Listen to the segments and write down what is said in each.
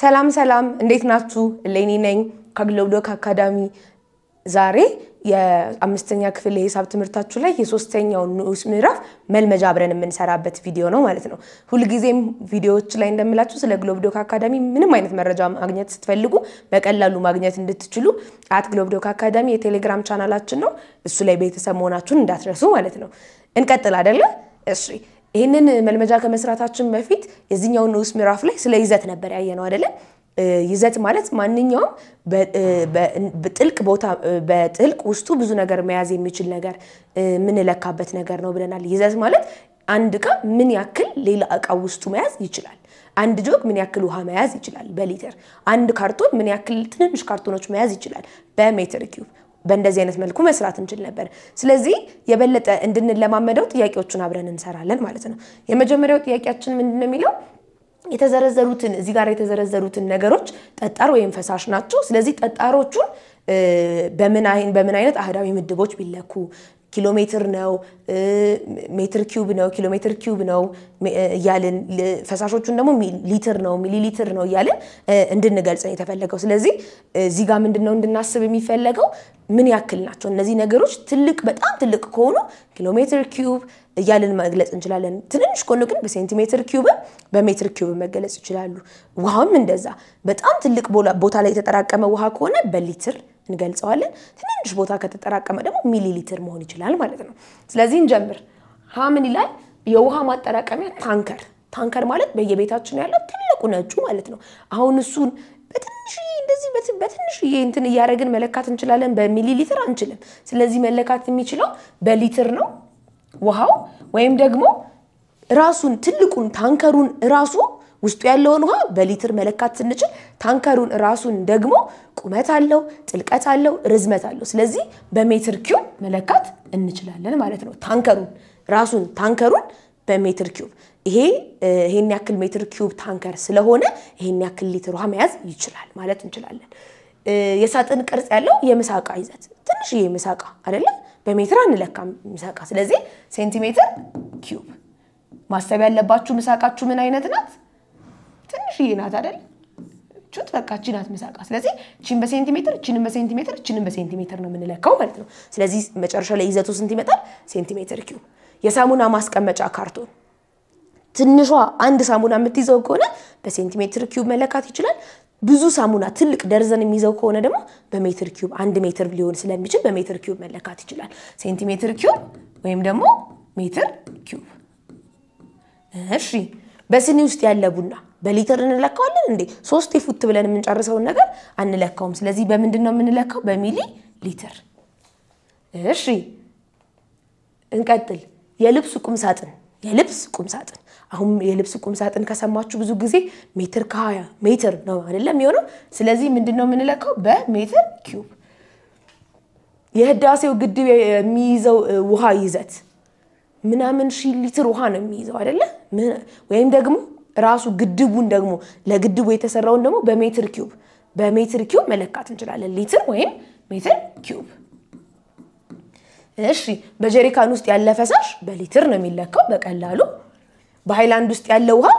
ሰላም ሰላም፣ እንዴት ናችሁ? እሌኒ ነኝ ከግሎብዶክ አካዳሚ። ዛሬ የአምስተኛ ክፍል የሂሳብ ትምህርታችሁ ላይ የሶስተኛውን ንዑስ ምዕራፍ መልመጃ አብረን የምንሰራበት ቪዲዮ ነው ማለት ነው። ሁልጊዜም ቪዲዮዎች ላይ እንደምላችሁ ስለ ግሎብዶክ አካዳሚ ምንም አይነት መረጃ ማግኘት ስትፈልጉ በቀላሉ ማግኘት እንድትችሉ አት ግሎብዶክ አካዳሚ የቴሌግራም ቻናላችን ነው። እሱ ላይ ቤተሰብ መሆናችሁን እንዳትረሱ ማለት ነው። እንቀጥል አደለ? እሺ ይህንን መልመጃ ከመስራታችን በፊት የዚህኛውን ንዑስ ምዕራፍ ላይ ስለ ይዘት ነበር ያየነው አይደለም። ይዘት ማለት ማንኛውም በጥልቅ ቦታ በጥልቅ ውስጡ ብዙ ነገር መያዝ የሚችል ነገር የምንለካበት ነገር ነው ብለናል። ይዘት ማለት አንድ እቃ ምን ያክል ሌላ እቃ ውስጡ መያዝ ይችላል። አንድ ጆግ ምን ያክል ውሃ መያዝ ይችላል በሊትር። አንድ ካርቶን ምን ያክል ትንንሽ ካርቶኖች መያዝ ይችላል በሜትር ኪዩብ። በእንደዚህ አይነት መልኩ መስራት እንችል ነበር። ስለዚህ የበለጠ እንድንለማመደው ጥያቄዎቹን አብረን እንሰራለን ማለት ነው። የመጀመሪያው ጥያቄያችን ምንድን ነው የሚለው የተዘረዘሩትን እዚህ ጋር የተዘረዘሩትን ነገሮች ጠጣር ወይም ፈሳሽ ናቸው። ስለዚህ ጠጣሮቹን በምን አይነት አህዳዊ ምድቦች ቢለኩ ኪሎ ሜትር ነው፣ ሜትር ኪዩብ ነው፣ ኪሎ ሜትር ኪዩብ ነው እያልን ፈሳሾቹን ደግሞ ሊትር ነው፣ ሚሊ ሊትር ነው እያልን እንድንገልጽ ነው የተፈለገው። ስለዚህ እዚህ ጋር ምንድን ነው እንድናስብ የሚፈለገው ምን ያክል ናቸው እነዚህ ነገሮች? ትልቅ በጣም ትልቅ ከሆኑ ኪሎ ሜትር ኪዩብ እያልን መግለጽ እንችላለን። ትንንሽ ከሆኑ ግን በሴንቲሜትር ኪዩብ በሜትር ኪዩብ መገለጽ ይችላሉ። ውሃም እንደዛ በጣም ትልቅ ቦታ ላይ የተጠራቀመ ውሃ ከሆነ በሊትር እንገልጸዋለን። ትንንሽ ቦታ ከተጠራቀመ ደግሞ ሚሊ ሊትር መሆን ይችላል ማለት ነው። ስለዚህ እንጀምር። ሀ ምን ይላል? የውሃ ማጠራቀሚያ ታንከር። ታንከር ማለት በየቤታችን ያለው ትልቁ ነጩ ማለት ነው። አሁን እሱን በትንሽዬ እንደዚህ እንትን እያደረግን መለካት እንችላለን። በሚሊ ሊትር አንችልም። ስለዚህ መለካት የሚችለው በሊትር ነው ውሃው ወይም ደግሞ ራሱን ትልቁን ታንከሩን ራሱ ውስጡ ያለውን ውሃ በሊትር መለካት ስንችል ታንከሩን ራሱን ደግሞ ቁመት አለው፣ ጥልቀት አለው፣ ርዝመት አለው። ስለዚህ በሜትር ኪዩብ መለካት እንችላለን ማለት ነው። ታንከሩን ራሱን ታንከሩን በሜትር ኪዩብ ይሄ ይሄን ያክል ሜትር ኪዩብ ታንከር ስለሆነ ይሄን ያክል ሊትር ውሃ መያዝ ይችላል ማለት እንችላለን። የሳጥን ቅርጽ ያለው የምሳቃ ይዘት ትንሽዬ ምሳቃ አይደለም፣ በሜትር አንለካም ምሳቃ። ስለዚህ ሴንቲሜትር ኪዩብ ማሰብ ያለባችሁ ምሳቃችሁ ምን አይነት ናት? ትንሽዬ ናት አይደል? ቹት በቃ እቺ ናት ምሳቃ። ስለዚህ እቺን በሴንቲሜትር እቺንም በሴንቲሜትር እቺንም በሴንቲሜትር ነው የምንለካው ማለት ነው። ስለዚህ መጨረሻ ላይ ይዘቱ ስንት ይመጣል? ሴንቲሜትር ኪዩብ። የሳሙና ማስቀመጫ ካርቶን ትንሿ አንድ ሳሙና የምትይዘው ከሆነ በሴንቲሜትር ኪዩብ መለካት ይችላል። ብዙ ሳሙና ትልቅ ደርዘን የሚይዘው ከሆነ ደግሞ በሜትር ኪዩብ አንድ ሜትር ሊሆን ስለሚችል በሜትር ኪዩብ መለካት ይችላል። ሴንቲሜትር ኪዩብ ወይም ደግሞ ሜትር ኪዩብ። እሺ፣ በስኒ ውስጥ ያለ ቡና በሊትር እንለካዋለን እንዴ? ሶስት ፉት ብለን የምንጨርሰውን ነገር አንለካውም። ስለዚህ በምንድን ነው የምንለካው? በሚሊ ሊትር። እሺ እንቀጥል። የልብስ ቁም ሳጥን የልብስ ቁም ሳጥን አሁን የልብስ ቁም ሳጥን ከሰማችሁ ብዙ ጊዜ ሜትር ከሀያ ሜትር ነው አይደለም የሚሆነው። ስለዚህ ምንድን ነው የምንለካው? በሜትር ኪዩብ። የህዳሴው ግድብ የሚይዘው ውሃ ይዘት ምናምን ሺህ ሊትር ውሃ ነው የሚይዘው አይደለ? ወይም ደግሞ ራሱ ግድቡን ደግሞ ለግድቡ የተሰራውን ደግሞ በሜትር ኪዩብ በሜትር ኪዩብ መለካት እንችላለን። ሊትር ወይም ሜትር ኪዩብ። እሺ፣ በጀሪካን ውስጥ ያለ ፈሳሽ በሊትር ነው የሚለካው በቀላሉ። በሃይላንድ ውስጥ ያለ ውሃ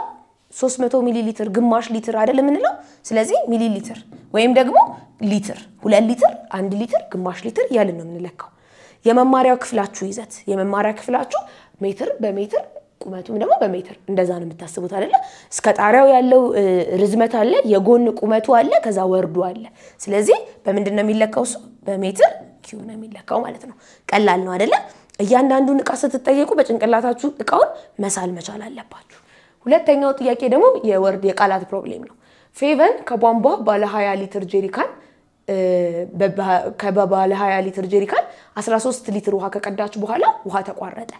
300 ሚሊ ሊትር ግማሽ ሊትር አይደል የምንለው? ስለዚህ ሚሊ ሊትር ወይም ደግሞ ሊትር፣ ሁለት ሊትር፣ አንድ ሊትር፣ ግማሽ ሊትር እያልን ነው የምንለካው። የመማሪያው ክፍላችሁ ይዘት የመማሪያ ክፍላችሁ ሜትር በሜትር ቁመቱም ደግሞ በሜትር እንደዛ ነው የምታስቡት አይደለ? እስከ ጣሪያው ያለው ርዝመት አለ፣ የጎን ቁመቱ አለ፣ ከዛ ወርዱ አለ። ስለዚህ በምንድን ነው የሚለካው? እሱ በሜትር ኪዩብ ነው የሚለካው ማለት ነው። ቀላል ነው አይደለ? እያንዳንዱን እቃ ስትጠየቁ በጭንቅላታችሁ እቃውን መሳል መቻል አለባችሁ። ሁለተኛው ጥያቄ ደግሞ የወርድ የቃላት ፕሮብሌም ነው። ፌቨን ከቧንቧ ባለ 20 ሊትር ጄሪካን ከበባለ 20 ሊትር ጄሪካን 13 ሊትር ውሃ ከቀዳች በኋላ ውሃ ተቋረጠ።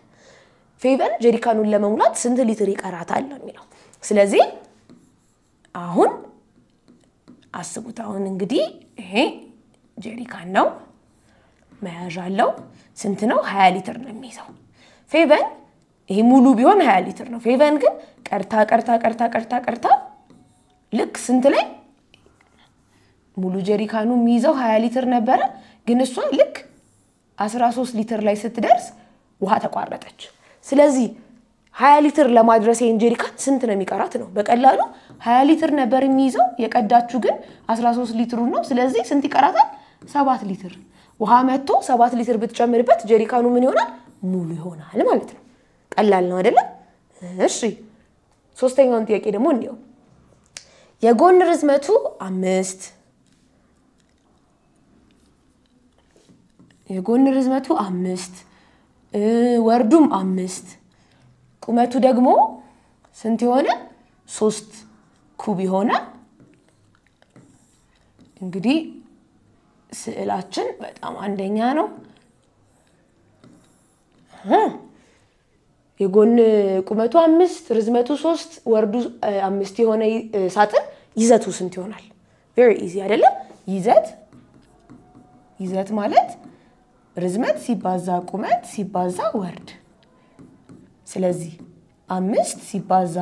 ፌቨን ጀሪካኑን ለመሙላት ስንት ሊትር ይቀራታል ነው የሚለው። ስለዚህ አሁን አስቡት። አሁን እንግዲህ ይሄ ጀሪካን ነው፣ መያዣ አለው። ስንት ነው? ሀያ ሊትር ነው የሚይዘው። ፌቨን ይሄ ሙሉ ቢሆን ሀያ ሊትር ነው። ፌቨን ግን ቀርታ ቀርታ ቀርታ ቀርታ ቀርታ ልክ ስንት ላይ ሙሉ ጀሪካኑ የሚይዘው ሀያ ሊትር ነበረ። ግን እሷ ልክ አስራ ሶስት ሊትር ላይ ስትደርስ ውሃ ተቋረጠች። ስለዚህ ሀያ ሊትር ለማድረስ የእንጀሪካን ስንት ነው የሚቀራት ነው። በቀላሉ ሀያ ሊትር ነበር የሚይዘው የቀዳችሁ ግን 13 ሊትሩ ነው። ስለዚህ ስንት ይቀራታል? ሰባት ሊትር ውሃ መጥቶ ሰባት ሊትር ብትጨምርበት ጀሪካኑ ምን ይሆናል? ሙሉ ይሆናል ማለት ነው። ቀላል ነው አይደለም? እሺ ሶስተኛውን ጥያቄ ደግሞ እንዲያው የጎን ርዝመቱ አምስት የጎን ርዝመቱ አምስት ወርዱም አምስት ቁመቱ ደግሞ ስንት የሆነ ሶስት ኩብ የሆነ እንግዲህ ስዕላችን በጣም አንደኛ ነው። የጎን ቁመቱ አምስት ርዝመቱ ሶስት ወርዱ አምስት የሆነ ሳጥን ይዘቱ ስንት ይሆናል? ቬሪ ኢዚ አይደለም? ይዘት ይዘት ማለት ርዝመት ሲባዛ ቁመት ሲባዛ ወርድ። ስለዚህ አምስት ሲባዛ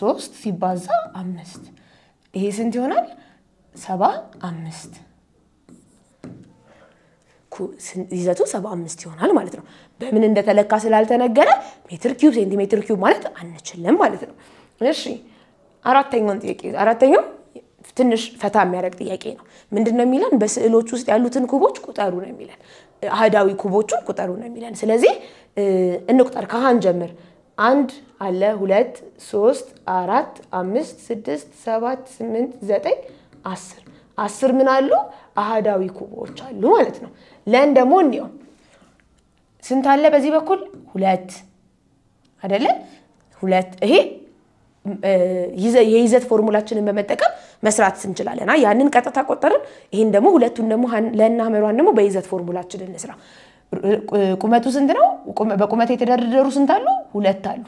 ሶስት ሲባዛ አምስት ይሄ ስንት ይሆናል? ሰባ አምስት ይዘቱ ሰባ አምስት ይሆናል ማለት ነው። በምን እንደተለካ ስላልተነገረ ሜትር ኪዩብ፣ ሴንቲሜትር ኪዩብ ማለት አንችልም ማለት ነው። እሺ አራተኛውን ጥያቄ አራተኛው ትንሽ ፈታ የሚያደርግ ጥያቄ ነው። ምንድን ነው የሚለን? በስዕሎች ውስጥ ያሉትን ኩቦች ቁጠሩ ነው የሚለን። አህዳዊ ኩቦቹን ቁጠሩ ነው የሚለን። ስለዚህ እንቁጠር፣ ከሀን ጀምር። አንድ አለ፣ ሁለት፣ ሶስት፣ አራት፣ አምስት፣ ስድስት፣ ሰባት፣ ስምንት፣ ዘጠኝ፣ አስር። አስር ምን አሉ? አህዳዊ ኩቦች አሉ ማለት ነው። ለን ደግሞ እንየው ስንት አለ? በዚህ በኩል ሁለት አደለ? ሁለት ይሄ የይዘት ፎርሙላችንን በመጠቀም መስራት እንችላለን። ያንን ቀጥታ ቆጠርን። ይህን ደግሞ ሁለቱን ደግሞ ለእና መሯን ደግሞ በይዘት ፎርሙላችን እንስራ። ቁመቱ ስንት ነው? በቁመት የተደረደሩ ስንት አሉ? ሁለት አሉ።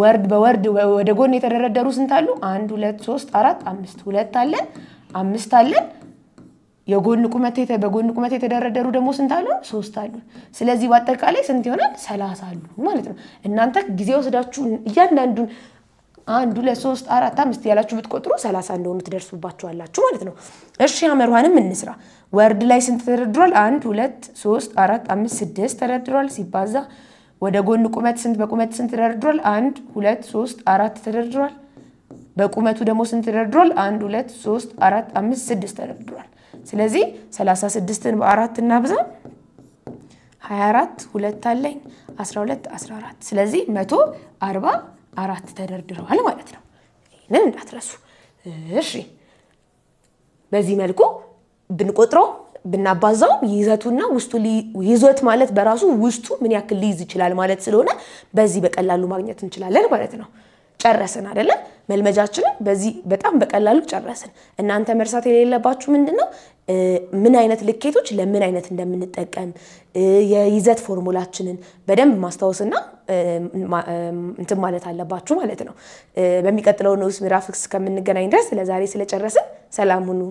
ወርድ በወርድ ወደ ጎን የተደረደሩ ስንት አሉ? አንድ፣ ሁለት፣ ሶስት፣ አራት፣ አምስት። ሁለት አለን፣ አምስት አለን። የጎን ቁመት በጎን ቁመት የተደረደሩ ደግሞ ስንት አሉ? ሶስት አሉ። ስለዚህ በአጠቃላይ ስንት ይሆናል? ሰላሳ አሉ ማለት ነው። እናንተ ጊዜ ወስዳችሁ እያንዳንዱን አንድ ሁለት ሶስት አራት አምስት ያላችሁ ብትቆጥሩ ሰላሳ እንደሆኑ ትደርሱባችኋላችሁ ማለት ነው። እሺ ሐመርኋንም እንስራ። ወርድ ላይ ስንት ተደርድሯል? አንድ ሁለት ሶስት አራት አምስት ስድስት ተደርድሯል። ሲባዛ ወደ ጎን ቁመት ስንት በቁመት ስንት ተደርድሯል? አንድ ሁለት ሶስት አራት ተደርድሯል። በቁመቱ ደግሞ ስንት ተደርድሯል? አንድ ሁለት ሶስት አራት አምስት ስድስት ተደርድሯል። ስለዚህ ሰላሳ ስድስትን በአራት እናብዛ 24 ሁለት አለኝ 12 14 ስለዚህ መቶ አርባ አራት ተደርድረዋል ማለት ነው። ይህንን እንዳትረሱ እሺ። በዚህ መልኩ ብንቆጥረው ብናባዛው ይዘቱና ውስጡ ይዘት ማለት በራሱ ውስጡ ምን ያክል ሊይዝ ይችላል ማለት ስለሆነ በዚህ በቀላሉ ማግኘት እንችላለን ማለት ነው። ጨረስን አይደለም መልመጃችንን በዚህ በጣም በቀላሉ ጨረስን። እናንተ መርሳት የሌለባችሁ ምንድን ነው ምን አይነት ልኬቶች ለምን አይነት እንደምንጠቀም የይዘት ፎርሙላችንን በደንብ ማስታወስና እንትን ማለት አለባችሁ ማለት ነው። በሚቀጥለው ንዑስ ምዕራፍ እስከምንገናኝ ድረስ ለዛሬ ስለጨረስን ሰላም ሁኑ።